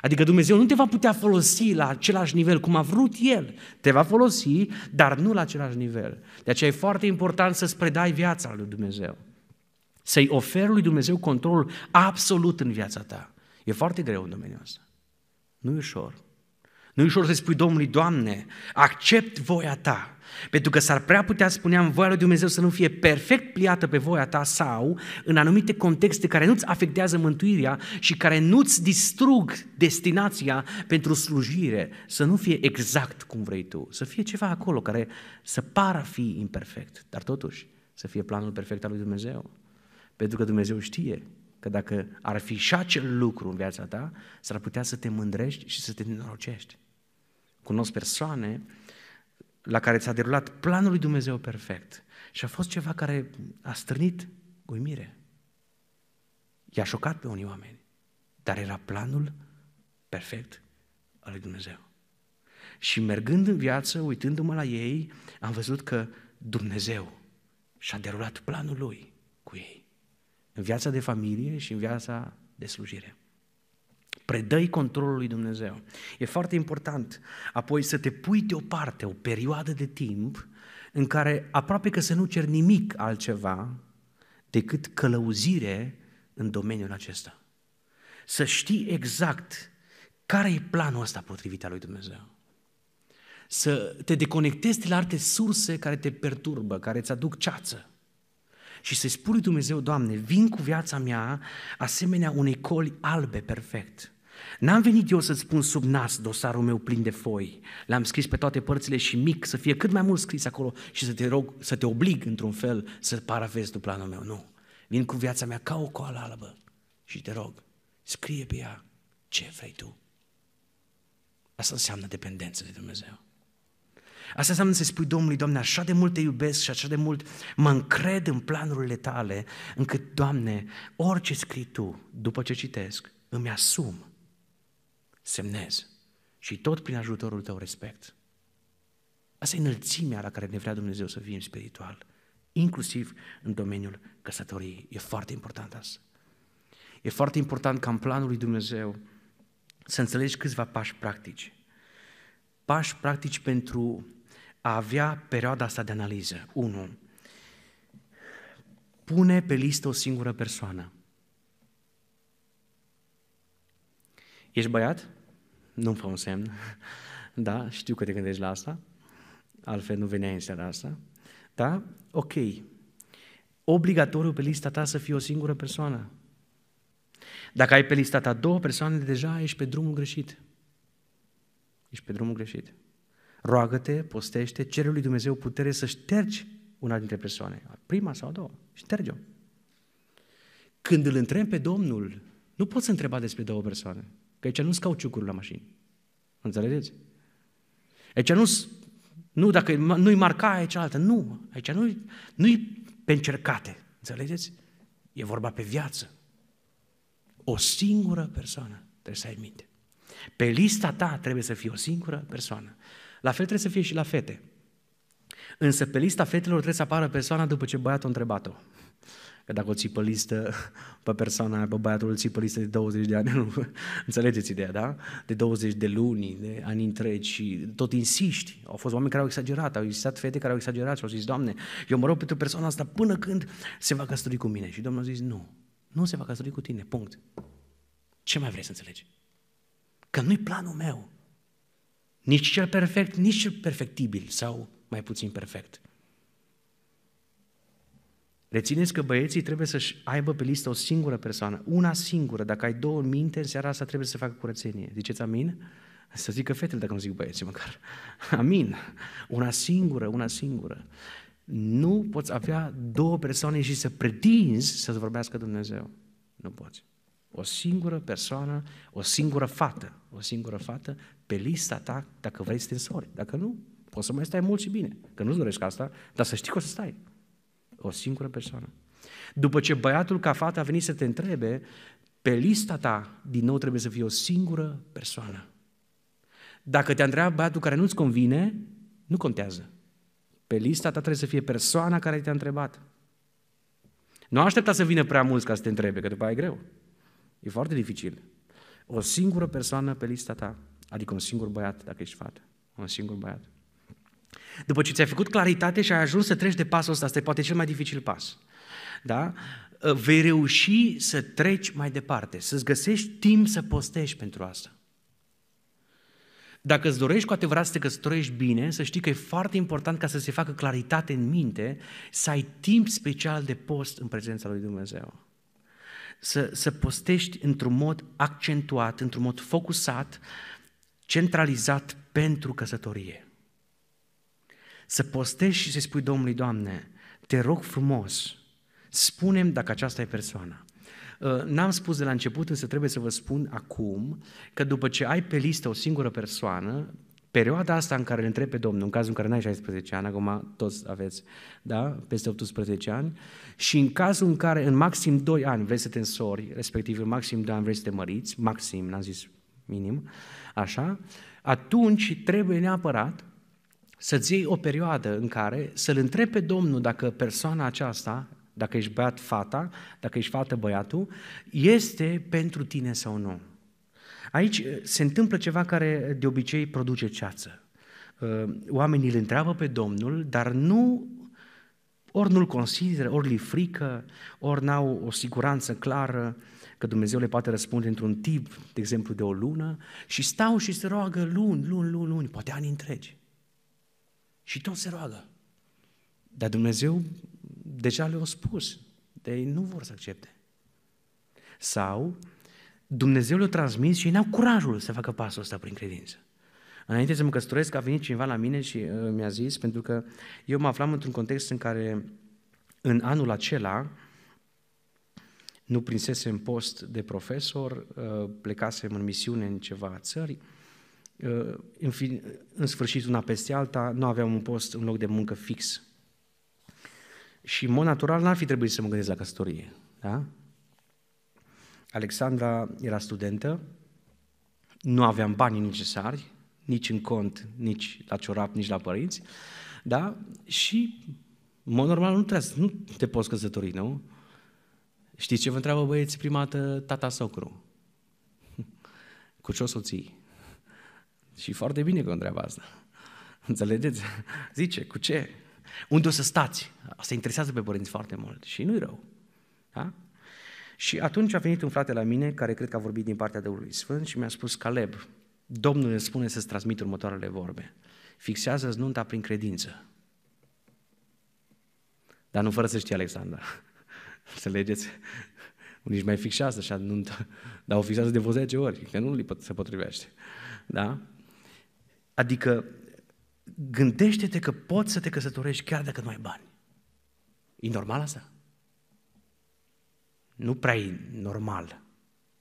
Adică Dumnezeu nu te va putea folosi la același nivel cum a vrut El. Te va folosi, dar nu la același nivel. De aceea e foarte important să-ți predai viața lui Dumnezeu. Să-i oferi lui Dumnezeu controlul absolut în viața ta. E foarte greu în domeniul ăsta. Nu e ușor. Nu e ușor să spui Domnului, Doamne, accept voia Ta. Pentru că s-ar prea putea spune în voia lui Dumnezeu să nu fie perfect pliată pe voia ta sau în anumite contexte care nu-ți afectează mântuirea și care nu-ți distrug destinația pentru slujire, să nu fie exact cum vrei tu, să fie ceva acolo care să pară fi imperfect, dar totuși să fie planul perfect al lui Dumnezeu. Pentru că Dumnezeu știe că dacă ar fi și acel lucru în viața ta, s-ar putea să te mândrești și să te norocești. Cunosc persoane la care s-a derulat planul lui Dumnezeu perfect. Și a fost ceva care a strânit uimire. I-a șocat pe unii oameni, dar era planul perfect al lui Dumnezeu. Și mergând în viață, uitându-mă la ei, am văzut că Dumnezeu și-a derulat planul lui cu ei. În viața de familie și în viața de slujire. Predăi controlul lui Dumnezeu. E foarte important. Apoi să te pui deoparte o perioadă de timp în care aproape că să nu cer nimic altceva decât călăuzire în domeniul acesta. Să știi exact care e planul ăsta potrivit al lui Dumnezeu. Să te deconectezi de la alte surse care te perturbă, care îți aduc ceață și să-i spui Dumnezeu, Doamne, vin cu viața mea asemenea unei coli albe perfect. N-am venit eu să-ți pun sub nas dosarul meu plin de foi. L-am scris pe toate părțile și mic, să fie cât mai mult scris acolo și să te rog, să te oblig într-un fel să paravezi după planul meu. Nu. Vin cu viața mea ca o coală albă și te rog, scrie pe ea ce vrei tu. Asta înseamnă dependență de Dumnezeu. Asta înseamnă să spui Domnului, Doamne, așa de mult te iubesc și așa de mult mă încred în planurile tale, încât, Doamne, orice scrii Tu, după ce citesc, îmi asum semnez și tot prin ajutorul tău respect. Asta e înălțimea la care ne vrea Dumnezeu să fim spiritual, inclusiv în domeniul căsătoriei. E foarte important asta. E foarte important ca în planul lui Dumnezeu să înțelegi câțiva pași practici. Pași practici pentru a avea perioada asta de analiză. 1. Pune pe listă o singură persoană. Ești băiat? nu-mi fă un semn, da, știu că te gândești la asta, altfel nu veneai în seara asta, da, ok, obligatoriu pe lista ta să fie o singură persoană. Dacă ai pe lista ta două persoane, deja ești pe drumul greșit. Ești pe drumul greșit. Roagă-te, postește, cere lui Dumnezeu putere să ștergi una dintre persoane, prima sau a doua, șterge-o. Când îl întreb pe Domnul, nu poți întreba despre două persoane. Că aici nu-s cauciucuri la mașini. Înțelegeți? Aici nu nu, dacă nu-i marca aici cealaltă, nu. Aici nu-i, nu-i pe încercate. Înțelegeți? E vorba pe viață. O singură persoană trebuie să ai minte. Pe lista ta trebuie să fie o singură persoană. La fel trebuie să fie și la fete. Însă pe lista fetelor trebuie să apară persoana după ce băiatul a întrebat-o. Că dacă o ții pe listă pe persoana aia, pe băiatul îl ții pe listă de 20 de ani, nu, înțelegeți ideea, da? De 20 de luni, de ani întregi și tot insiști. Au fost oameni care au exagerat, au existat fete care au exagerat și au zis, Doamne, eu mă rog pentru persoana asta până când se va căsători cu mine. Și Domnul a zis, nu, nu se va căsători cu tine, punct. Ce mai vrei să înțelegi? Că nu-i planul meu. Nici cel perfect, nici cel perfectibil sau mai puțin perfect. Rețineți că băieții trebuie să-și aibă pe listă o singură persoană, una singură. Dacă ai două minte, în seara asta trebuie să facă curățenie. Ziceți amin? Să zică fetele, dacă nu zic băieții măcar. Amin. Una singură, una singură. Nu poți avea două persoane și să pretinzi să-ți vorbească Dumnezeu. Nu poți. O singură persoană, o singură fată, o singură fată pe lista ta, dacă vrei să te însori. Dacă nu, poți să mai stai mult și bine. Că nu-ți dorești asta, dar să știi că o să stai. O singură persoană. După ce băiatul ca fata a venit să te întrebe, pe lista ta, din nou, trebuie să fie o singură persoană. Dacă te-a întrebat băiatul care nu-ți convine, nu contează. Pe lista ta trebuie să fie persoana care te-a întrebat. Nu aștepta să vină prea mulți ca să te întrebe, că după aia e greu. E foarte dificil. O singură persoană pe lista ta, adică un singur băiat, dacă ești fată, un singur băiat. După ce ți-ai făcut claritate și ai ajuns să treci de pasul ăsta, asta e poate cel mai dificil pas, da? Ă, vei reuși să treci mai departe, să-ți găsești timp să postești pentru asta. Dacă îți dorești cu adevărat să te căsătorești bine, să știi că e foarte important ca să se facă claritate în minte, să ai timp special de post în prezența lui Dumnezeu. Să, să postești într-un mod accentuat, într-un mod focusat, centralizat pentru căsătorie să postești și să-i spui Domnului, Doamne, te rog frumos, spunem dacă aceasta e persoana. Uh, n-am spus de la început, însă trebuie să vă spun acum că după ce ai pe listă o singură persoană, perioada asta în care îl întrebi pe Domnul, în cazul în care n-ai 16 ani, acum toți aveți, da, peste 18 ani, și în cazul în care în maxim 2 ani vrei să te însori, respectiv în maxim 2 ani vrei să te măriți, maxim, n-am zis minim, așa, atunci trebuie neapărat să-ți iei o perioadă în care să-L întrebi pe Domnul dacă persoana aceasta, dacă ești băiat fata, dacă ești fată băiatul, este pentru tine sau nu. Aici eh, se întâmplă ceva care de obicei produce ceață. Eh, oamenii îl întreabă pe Domnul, dar nu ori nu-l consideră, ori li frică, ori n-au o siguranță clară că Dumnezeu le poate răspunde într-un tip, de exemplu, de o lună, și stau și se roagă luni, luni, luni, luni, poate ani întregi. Și tot se roagă. Dar Dumnezeu deja le-a spus. De ei nu vor să accepte. Sau Dumnezeu le-a transmis și ei n-au curajul să facă pasul ăsta prin credință. Înainte să mă căsătoresc, a venit cineva la mine și uh, mi-a zis, pentru că eu mă aflam într-un context în care în anul acela nu prinsesem post de profesor, uh, plecasem în misiune în ceva țări, uh, Uh, în, fi, în sfârșit una peste alta, nu aveam un post, un loc de muncă fix. Și, în mod natural, n-ar fi trebuit să mă gândesc la căsătorie. Da? Alexandra era studentă, nu aveam banii necesari, nici în cont, nici la ciorap, nici la părinți, da? și, în mod normal, nu, trebuie, nu te poți căsători, nu? Știți ce vă întreabă băieți prima dată tata socru? Cu ce o soții? Și foarte bine că o întreabă asta. Înțelegeți? Zice, cu ce? Unde o să stați? Asta interesează pe părinți foarte mult și nu-i rău. Da? Și atunci a venit un frate la mine care cred că a vorbit din partea Duhului Sfânt și mi-a spus, Caleb, Domnul îmi spune să-ți transmit următoarele vorbe. Fixează-ți nunta prin credință. Dar nu fără să știe Alexandra. Înțelegeți? Nici mai fixează așa nunta, dar o fixează de vreo 10 ori, că nu li se potrivește. Da? Adică gândește-te că poți să te căsătorești chiar dacă nu ai bani. E normal asta? Nu prea e normal,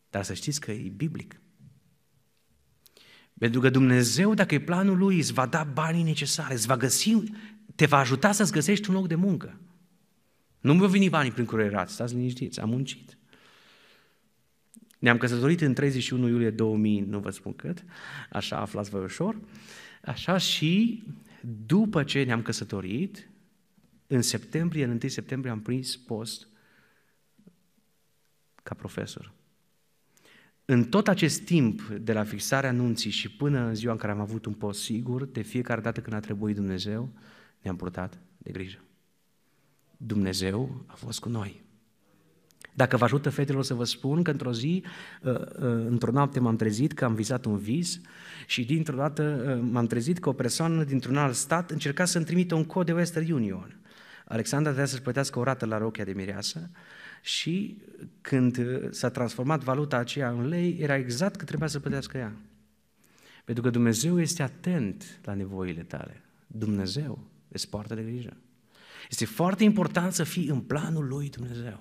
dar să știți că e biblic. Pentru că Dumnezeu, dacă e planul Lui, îți va da banii necesare, îți va găsi, te va ajuta să-ți găsești un loc de muncă. Nu mi-au venit banii prin curierat, stați liniștiți, am muncit. Ne-am căsătorit în 31 iulie 2000, nu vă spun cât, așa aflați voi ușor, așa și după ce ne-am căsătorit, în septembrie, în 1 septembrie am prins post ca profesor. În tot acest timp, de la fixarea anunții și până în ziua în care am avut un post sigur, de fiecare dată când a trebuit Dumnezeu, ne-am purtat de grijă. Dumnezeu a fost cu noi. Dacă vă ajută, fetelor, să vă spun că într-o zi, uh, uh, într-o noapte m-am trezit că am vizat un vis și dintr-o dată uh, m-am trezit că o persoană dintr-un alt stat încerca să-mi trimită un cod de Western Union. Alexandra trebuia să-și plătească o rată la rochia de mireasă și când s-a transformat valuta aceea în lei, era exact cât trebuia să plătească ea. Pentru că Dumnezeu este atent la nevoile tale. Dumnezeu îți poartă de grijă. Este foarte important să fii în planul lui Dumnezeu.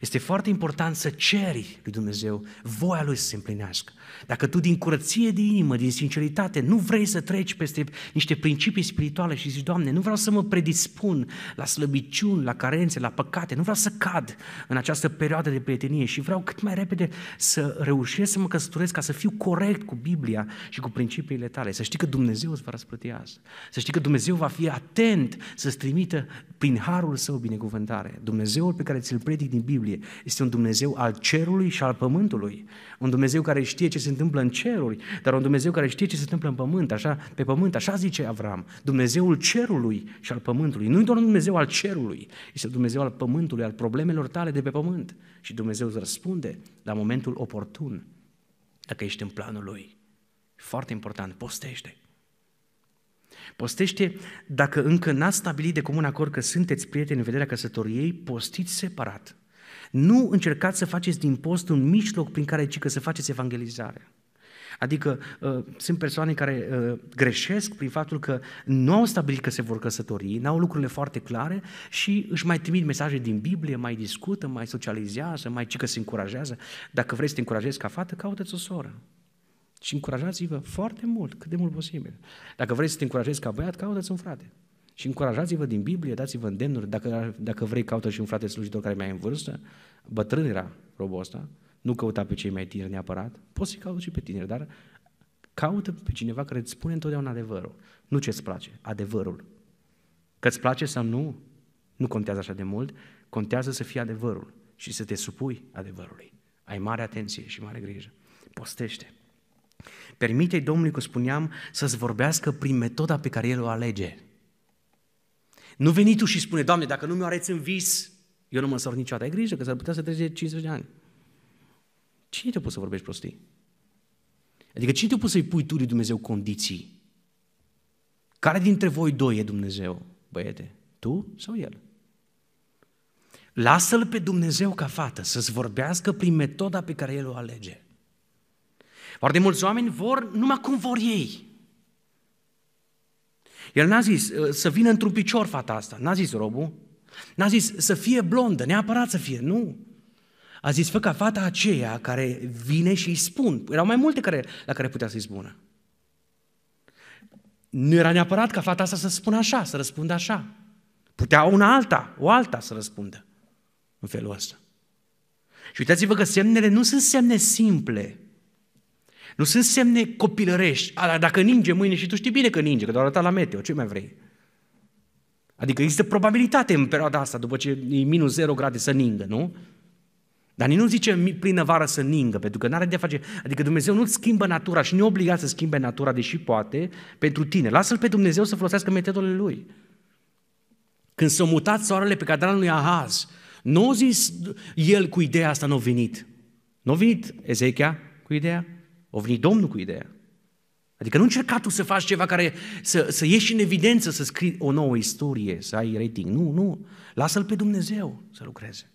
Este foarte important să ceri lui Dumnezeu voia lui să se împlinească. Dacă tu din curăție de inimă, din sinceritate, nu vrei să treci peste niște principii spirituale și zici, Doamne, nu vreau să mă predispun la slăbiciuni, la carențe, la păcate, nu vreau să cad în această perioadă de prietenie și vreau cât mai repede să reușesc să mă căsătoresc ca să fiu corect cu Biblia și cu principiile tale. Să știi că Dumnezeu îți va răsplăti asta. Să știi că Dumnezeu va fi atent să-ți trimită prin harul său binecuvântare. Dumnezeul pe care ți-l predic din Biblia Biblie. Este un Dumnezeu al cerului și al pământului. Un Dumnezeu care știe ce se întâmplă în ceruri, dar un Dumnezeu care știe ce se întâmplă în pământ, așa, pe pământ, așa zice Avram. Dumnezeul cerului și al pământului. Nu i doar un Dumnezeu al cerului, este Dumnezeu al pământului, al problemelor tale de pe pământ. Și Dumnezeu îți răspunde la momentul oportun, dacă ești în planul Lui. Foarte important, postește. Postește, dacă încă n-ați stabilit de comun acord că sunteți prieteni în vederea căsătoriei, postiți separat. Nu încercați să faceți din post un mijloc prin care că să faceți evangelizare. Adică uh, sunt persoane care uh, greșesc prin faptul că nu au stabilit că se vor căsători, nu au lucrurile foarte clare și își mai trimit mesaje din Biblie, mai discută, mai socializează, mai că se încurajează. Dacă vrei să te încurajezi ca fată, caută-ți o soră. Și încurajați-vă foarte mult, cât de mult posibil. Dacă vrei să te încurajezi ca băiat, caută-ți un frate. Și încurajați-vă din Biblie, dați-vă îndemnuri, dacă, dacă vrei caută și un frate slujitor care mai în vârstă, bătrân era robul ăsta, nu căuta pe cei mai tineri neapărat, poți să-i cauți și pe tineri, dar caută pe cineva care îți spune întotdeauna adevărul, nu ce-ți place, adevărul. Că-ți place sau nu, nu contează așa de mult, contează să fie adevărul și să te supui adevărului. Ai mare atenție și mare grijă. Postește. Permite-i Domnului, cum spuneam, să-ți vorbească prin metoda pe care El o alege. Nu veni tu și spune, Doamne, dacă nu mi-o areți în vis, eu nu mă însor niciodată. Ai grijă că s-ar putea să trece 50 de ani. Cine te-a pus să vorbești prostii? Adică cine te-a pus să-i pui tu lui Dumnezeu condiții? Care dintre voi doi e Dumnezeu, băiete? Tu sau El? Lasă-L pe Dumnezeu ca fată să-ți vorbească prin metoda pe care El o alege. Foarte mulți oameni vor numai cum vor ei. El n-a zis ă, să vină într-un picior fata asta, n-a zis robul, n-a zis să fie blondă, neapărat să fie, nu. A zis, fă ca fata aceea care vine și îi spun. Păi erau mai multe care, la care putea să-i spună. Nu era neapărat ca fata asta să spună așa, să răspundă așa. Putea una alta, o alta să răspundă în felul ăsta. Și uitați-vă că semnele nu sunt semne simple, nu sunt semne copilărești. A, dacă ninge mâine și tu știi bine că ninge, că doar arătat la meteo, ce mai vrei? Adică există probabilitate în perioada asta, după ce e minus 0 grade să ningă, nu? Dar nu zice plină vară să ningă, pentru că nu are de face. Adică Dumnezeu nu schimbă natura și nu e obligat să schimbe natura, deși poate, pentru tine. Lasă-l pe Dumnezeu să folosească metodele lui. Când s-a mutat soarele pe cadranul lui Ahaz, nu a zis el cu ideea asta, nu a venit. Nu a venit Ezechia cu ideea? O venit Domnul cu ideea. Adică nu încerca tu să faci ceva care să, să ieși în evidență, să scrii o nouă istorie, să ai rating. Nu, nu. Lasă-L pe Dumnezeu să lucreze.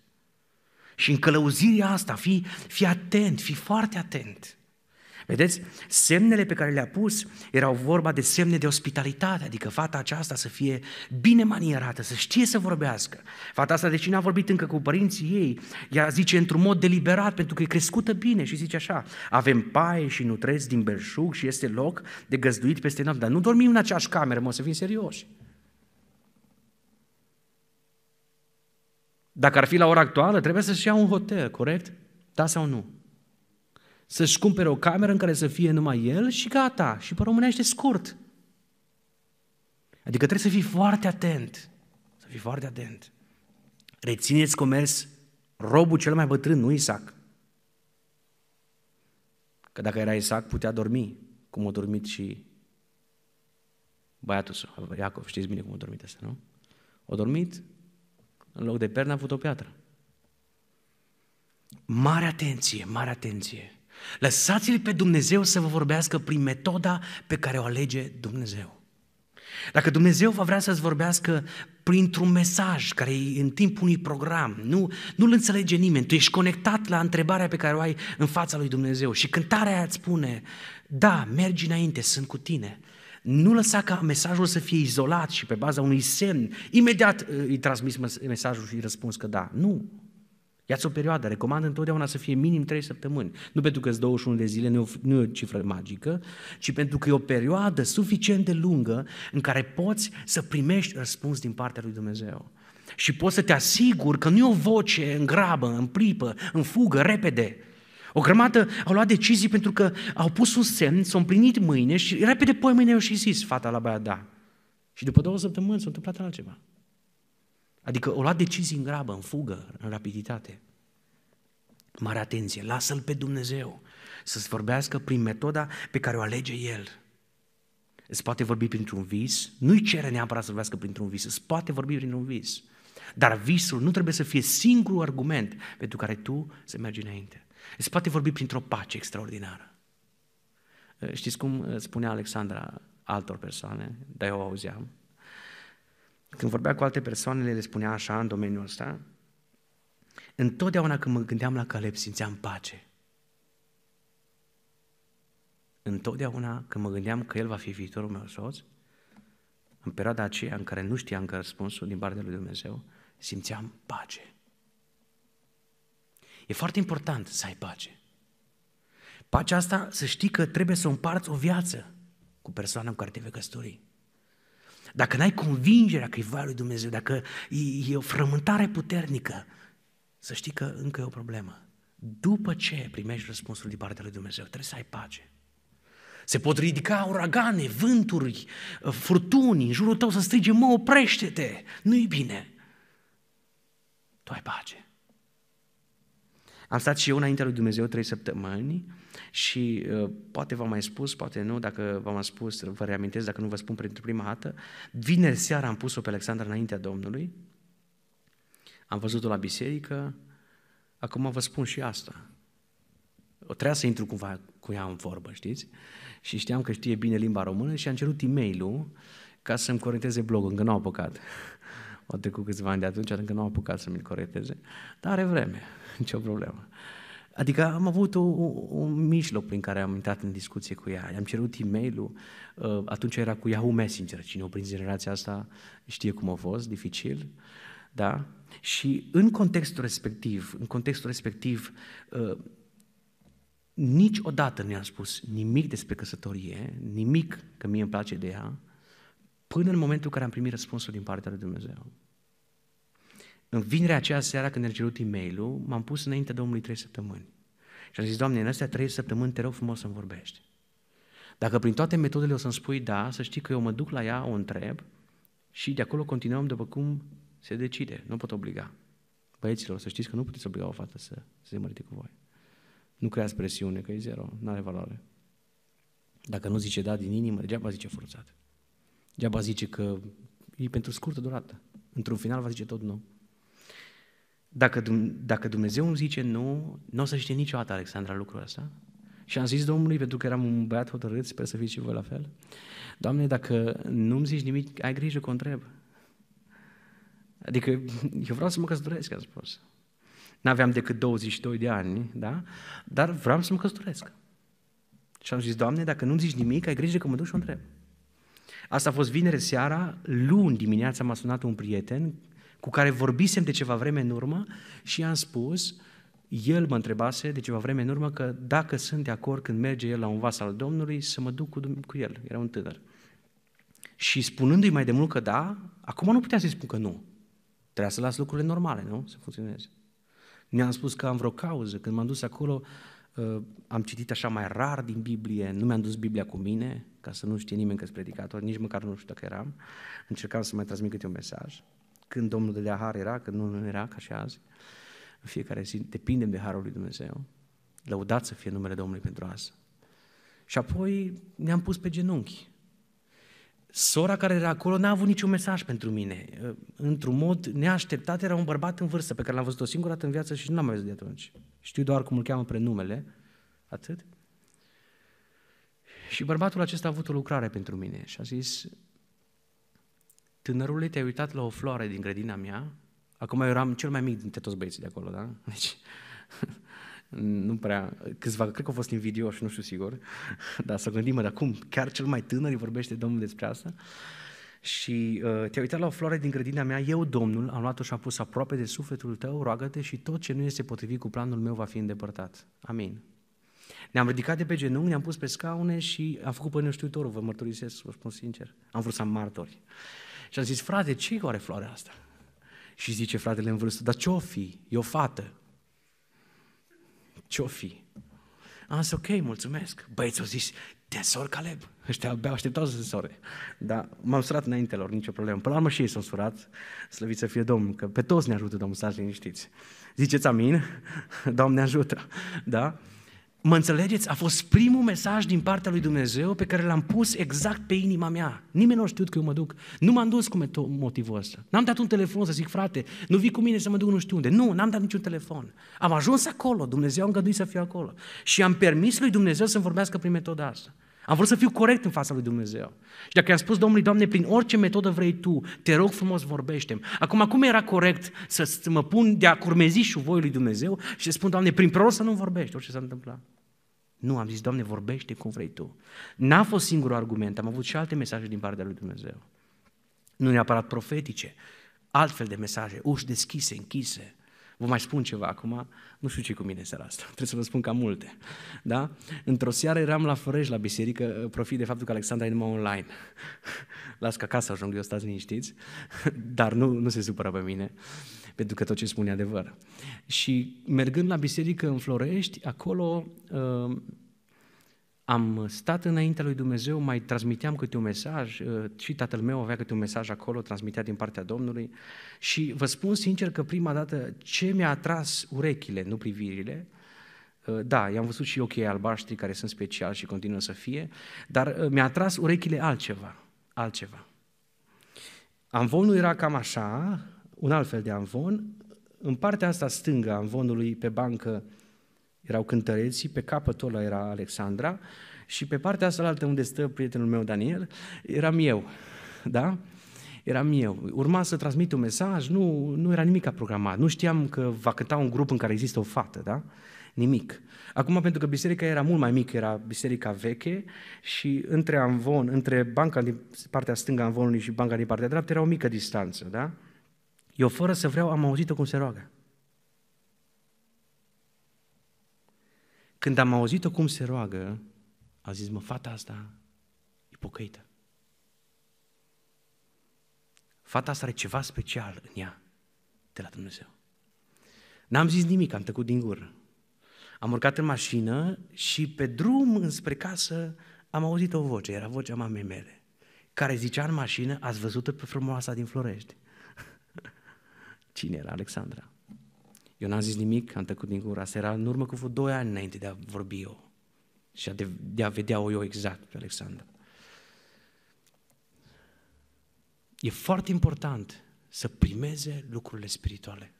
Și în călăuzirea asta, fii, fii atent, fii foarte atent. Vedeți, semnele pe care le-a pus erau vorba de semne de ospitalitate, adică fata aceasta să fie bine manierată, să știe să vorbească. Fata asta, deși n-a vorbit încă cu părinții ei, ea zice într-un mod deliberat, pentru că e crescută bine și zice așa, avem paie și nutreți din belșug și este loc de găzduit peste noapte, dar nu dormim în aceeași cameră, mă, să fim serioși. Dacă ar fi la ora actuală, trebuie să-și ia un hotel, corect? Da sau nu? Să-și cumpere o cameră în care să fie numai el și gata. Și pe românește scurt. Adică trebuie să fii foarte atent. Să fii foarte atent. Rețineți comers mers robul cel mai bătrân, nu Isaac. Că dacă era Isaac, putea dormi, cum a dormit și băiatul său, Iacov, știți bine cum a dormit asta, nu? A dormit, în loc de pernă a avut o piatră. Mare atenție, mare atenție. Lăsați-l pe Dumnezeu să vă vorbească prin metoda pe care o alege Dumnezeu. Dacă Dumnezeu va vrea să-ți vorbească printr-un mesaj care e în timpul unui program, nu, nu-l înțelege nimeni, tu ești conectat la întrebarea pe care o ai în fața lui Dumnezeu și cântarea aia îți spune, da, mergi înainte, sunt cu tine. Nu lăsa ca mesajul să fie izolat și pe baza unui semn, imediat îi uh, transmis mesajul și îi răspuns că da. Nu, Ia-ți o perioadă, recomand întotdeauna să fie minim 3 săptămâni. Nu pentru că sunt 21 de zile, nu e, o, nu e o cifră magică, ci pentru că e o perioadă suficient de lungă în care poți să primești răspuns din partea lui Dumnezeu. Și poți să te asiguri că nu e o voce în grabă, în pripă, în fugă, repede. O grămadă au luat decizii pentru că au pus un semn, s-au împlinit mâine și repede poi mâine au și zis fata la băiat da. Și după două săptămâni s-a întâmplat altceva. Adică o lua decizii în grabă, în fugă, în rapiditate. Mare atenție, lasă-L pe Dumnezeu să-ți vorbească prin metoda pe care o alege El. Îți poate vorbi printr-un vis, nu-i cere neapărat să vorbească printr-un vis, îți poate vorbi printr-un vis. Dar visul nu trebuie să fie singurul argument pentru care tu să mergi înainte. Îți poate vorbi printr-o pace extraordinară. Știți cum uh, spunea Alexandra altor persoane, dar eu o auzeam, când vorbea cu alte persoane, le spunea așa în domeniul ăsta, întotdeauna când mă gândeam la Caleb simțeam pace. Întotdeauna când mă gândeam că el va fi viitorul meu soț, în perioada aceea în care nu știam că răspunsul din partea lui Dumnezeu, simțeam pace. E foarte important să ai pace. Pacea asta, să știi că trebuie să împarți o viață cu persoana cu care te vei căsători dacă n-ai convingerea că e voia lui Dumnezeu, dacă e, e o frământare puternică, să știi că încă e o problemă. După ce primești răspunsul din partea lui Dumnezeu, trebuie să ai pace. Se pot ridica uragane, vânturi, uh, furtuni în jurul tău să strige, mă, oprește-te, nu-i bine. Tu ai pace. Am stat și eu înaintea lui Dumnezeu trei săptămâni și uh, poate v-am mai spus, poate nu, dacă v-am spus, vă reamintesc, dacă nu vă spun pentru prima dată, vineri seara am pus-o pe Alexandra înaintea Domnului, am văzut-o la biserică, acum vă spun și asta. O trebuia să intru cumva cu ea în vorbă, știți? Și știam că știe bine limba română și am cerut e-mail-ul ca să-mi corecteze blogul, încă nu au apucat. Au trecut câțiva ani de atunci, încă nu au apucat să-mi corecteze, dar are vreme, nicio problemă. Adică am avut o, un mijloc prin care am intrat în discuție cu ea. I-am cerut e mail uh, atunci era cu Yahoo Messenger. Cine o prins generația asta știe cum a fost, dificil. Da? Și în contextul respectiv, în contextul respectiv, uh, niciodată nu i-am spus nimic despre căsătorie, nimic că mie îmi place de ea, până în momentul în care am primit răspunsul din partea lui Dumnezeu. În vinerea aceea seara când am cerut e m-am pus înainte Domnului trei săptămâni. Și am zis, Doamne, în astea trei săptămâni te rog frumos să-mi vorbești. Dacă prin toate metodele o să-mi spui da, să știi că eu mă duc la ea, o întreb și de acolo continuăm după cum se decide. Nu pot obliga. Băieților, să știți că nu puteți obliga o fată să, să se mărite cu voi. Nu creați presiune, că e zero, nu are valoare. Dacă nu zice da din inimă, degeaba zice forțat. Degeaba zice că e pentru scurtă durată. Într-un final va zice tot nu. Dacă, dacă Dumnezeu îmi zice nu, nu o să știe niciodată, Alexandra, lucrul ăsta. Și am zis Domnului, pentru că eram un băiat hotărât, sper să fiți și voi la fel, Doamne, dacă nu îmi zici nimic, ai grijă că o întreb. Adică eu vreau să mă căsătoresc, am spus. N-aveam decât 22 de ani, da? Dar vreau să mă căsătoresc. Și am zis, Doamne, dacă nu-mi zici nimic, ai grijă că mă duc și o întreb. Asta a fost vineri seara, luni dimineața m-a sunat un prieten cu care vorbisem de ceva vreme în urmă și i-am spus, el mă întrebase de ceva vreme în urmă că dacă sunt de acord când merge el la un vas al Domnului să mă duc cu, cu el, era un tânăr. Și spunându-i mai de mult că da, acum nu puteam să-i spun că nu. Trebuia să las lucrurile normale, nu? Să funcționeze. Ne-am spus că am vreo cauză. Când m-am dus acolo, uh, am citit așa mai rar din Biblie, nu mi-am dus Biblia cu mine, ca să nu știe nimeni că sunt predicator, nici măcar nu știu dacă eram. Încercam să mai transmit câte un mesaj când Domnul de la har era, când nu era, ca și azi. În fiecare zi depindem de harul lui Dumnezeu. Lăudat să fie numele Domnului pentru asta. Și apoi ne-am pus pe genunchi. Sora care era acolo n-a avut niciun mesaj pentru mine. Într-un mod neașteptat era un bărbat în vârstă pe care l-am văzut o singură dată în viață și nu l-am mai văzut de atunci. Știu doar cum îl cheamă prenumele, atât. Și bărbatul acesta a avut o lucrare pentru mine și a zis, tânărului, te-ai uitat la o floare din grădina mea, acum eu eram cel mai mic dintre toți băieții de acolo, da? Deci, nu prea, câțiva, cred că au fost invidioși, nu știu sigur, dar să gândim, dar cum, chiar cel mai tânăr îi vorbește Domnul despre asta? Și uh, te-ai uitat la o floare din grădina mea, eu, Domnul, am luat-o și am pus aproape de sufletul tău, roagă-te și tot ce nu este potrivit cu planul meu va fi îndepărtat. Amin. Ne-am ridicat de pe genunchi, ne-am pus pe scaune și am făcut până știutorul, vă mărturisesc, vă spun sincer. Am vrut să am martori. Uh, și a zis, frate, ce e oare floarea asta? Și zice fratele în vârstă, dar ce-o fi? E o fată. Ce-o fi? Am zis, ok, mulțumesc. Băieți, au zis, te sor Caleb. Ăștia abia așteptau să se sore. Dar m-am surat înainte lor, nicio problemă. Până la urmă și ei s-au surat, slăvit să fie Domnul, că pe toți ne ajută Domnul, stați liniștiți. Ziceți amin? Doamne ajută, da? Mă înțelegeți? A fost primul mesaj din partea lui Dumnezeu pe care l-am pus exact pe inima mea. Nimeni nu a știut că eu mă duc. Nu m-am dus cu motivul ăsta. N-am dat un telefon să zic, frate, nu vii cu mine să mă duc nu știu unde. Nu, n-am dat niciun telefon. Am ajuns acolo, Dumnezeu a îngăduit să fiu acolo. Și am permis lui Dumnezeu să-mi vorbească prin metoda asta. Am vrut să fiu corect în fața lui Dumnezeu. Și dacă i-am spus Domnului, Doamne, prin orice metodă vrei Tu, te rog frumos, vorbește Acum, cum era corect să mă pun de-a curmezișul voi lui Dumnezeu și să spun, Doamne, prin proroc să nu vorbești, orice s-a întâmplat. Nu, am zis, Doamne, vorbește cum vrei Tu. N-a fost singurul argument, am avut și alte mesaje din partea lui Dumnezeu. Nu neapărat profetice, altfel de mesaje, uși deschise, închise, Vă mai spun ceva acum, nu știu ce cu mine seara asta, trebuie să vă spun ca multe. Da? Într-o seară eram la Florești, la biserică, uh, profit de faptul că Alexandra e numai online. Las că acasă ajung eu, stați liniștiți, dar nu, nu se supără pe mine, pentru că tot ce spune adevăr. Și mergând la biserică în Florești, acolo uh, am stat înaintea lui Dumnezeu, mai transmiteam câte un mesaj, uh, și tatăl meu avea câte un mesaj acolo, transmitea din partea Domnului și vă spun sincer că prima dată ce mi-a atras urechile, nu privirile, uh, da, i-am văzut și ochii albaștri care sunt special și continuă să fie, dar uh, mi-a atras urechile altceva, altceva. Amvonul era cam așa, un alt fel de amvon, în partea asta stângă a amvonului pe bancă erau cântăreții, pe capătul ăla era Alexandra și pe partea asta altă unde stă prietenul meu Daniel, eram eu, da? Eram eu. Urma să transmit un mesaj, nu, nu era nimic programat. Nu știam că va cânta un grup în care există o fată, da? Nimic. Acum, pentru că biserica era mult mai mică, era biserica veche și între amvon, între banca din partea stângă a amvonului și banca din partea dreaptă era o mică distanță, da? Eu, fără să vreau, am auzit-o cum se roagă. Când am auzit-o cum se roagă, a zis, mă, fata asta e pocăită. Fata asta are ceva special în ea de la Dumnezeu. N-am zis nimic, am tăcut din gură. Am urcat în mașină și pe drum înspre casă am auzit o voce, era vocea mamei mele, care zicea în mașină, ați văzut-o pe frumoasa din Florești. Cine era Alexandra? Eu n-am zis nimic, am tăcut din gura. Asta era în urmă cu vreo doi ani înainte de a vorbi eu și de a vedea eu exact pe Alexandru. E foarte important să primeze lucrurile spirituale.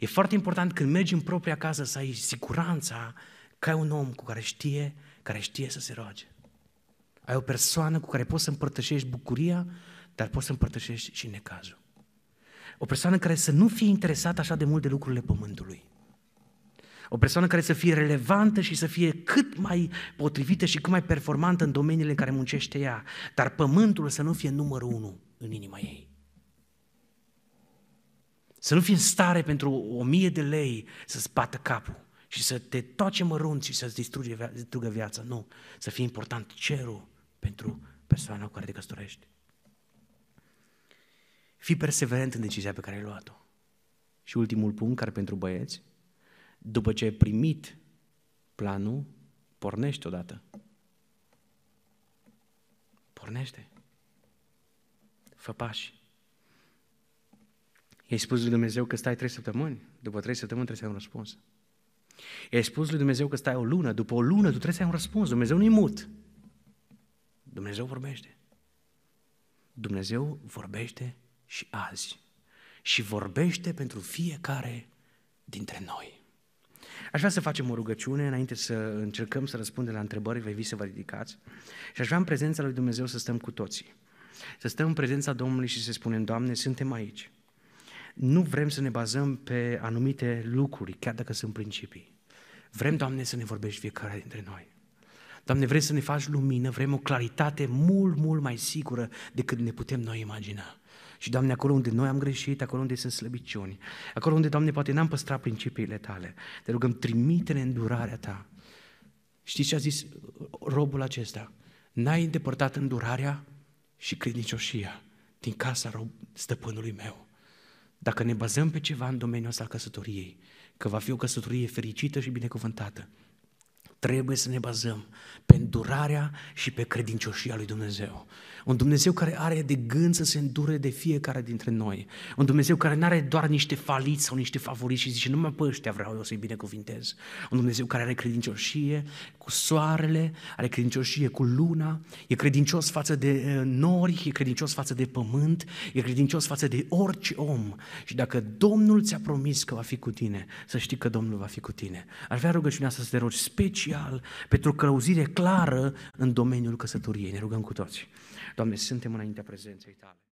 E foarte important când mergi în propria casă să ai siguranța că ai un om cu care știe, care știe să se roage. Ai o persoană cu care poți să împărtășești bucuria, dar poți să împărtășești și necazul. O persoană care să nu fie interesată așa de mult de lucrurile pământului. O persoană care să fie relevantă și să fie cât mai potrivită și cât mai performantă în domeniile în care muncește ea, dar pământul să nu fie numărul unu în inima ei. Să nu fie în stare pentru o mie de lei să-ți bată capul și să te toace mărunt și să-ți distrugă viața. Nu, să fie important cerul pentru persoana cu care te căsătorești. Fii perseverent în decizia pe care ai luat-o. Și ultimul punct, care pentru băieți, după ce ai primit planul, pornești odată. Pornește. Fă pași. I-ai spus lui Dumnezeu că stai trei săptămâni, după trei săptămâni trebuie să ai un răspuns. I-ai spus lui Dumnezeu că stai o lună, după o lună tu trebuie să ai un răspuns. Dumnezeu nu-i mut. Dumnezeu vorbește. Dumnezeu vorbește și azi și vorbește pentru fiecare dintre noi. Aș vrea să facem o rugăciune înainte să încercăm să răspundem la vei vi să vă ridicați și aș vrea în prezența lui Dumnezeu să stăm cu toții. Să stăm în prezența Domnului și să spunem, Doamne, suntem aici. Nu vrem să ne bazăm pe anumite lucruri, chiar dacă sunt principii. Vrem, Doamne, să ne vorbești fiecare dintre noi. Doamne, vrem să ne faci lumină, vrem o claritate mult, mult mai sigură decât ne putem noi imagina. Și, Doamne, acolo unde noi am greșit, acolo unde sunt slăbiciuni, acolo unde, Doamne, poate n-am păstrat principiile Tale, te rugăm, trimite-ne îndurarea Ta. Știți ce a zis uh, robul acesta? N-ai îndepărtat îndurarea și credincioșia din casa rob, stăpânului meu. Dacă ne bazăm pe ceva în domeniul ăsta al căsătoriei, că va fi o căsătorie fericită și binecuvântată, trebuie să ne bazăm pe îndurarea și pe credincioșia lui Dumnezeu. Un Dumnezeu care are de gând să se îndure de fiecare dintre noi. Un Dumnezeu care nu are doar niște faliți sau niște favoriți și zice, numai pe ăștia vreau eu să-i binecuvintez. Un Dumnezeu care are credincioșie cu soarele, are credincioșie cu luna, e credincios față de nori, e credincios față de pământ, e credincios față de orice om. Și dacă Domnul ți-a promis că va fi cu tine, să știi că Domnul va fi cu tine. Ar vrea rugăciunea să te rogi special special pentru călăuzire clară în domeniul căsătoriei. Ne rugăm cu toți. Doamne, suntem înaintea prezenței Tale.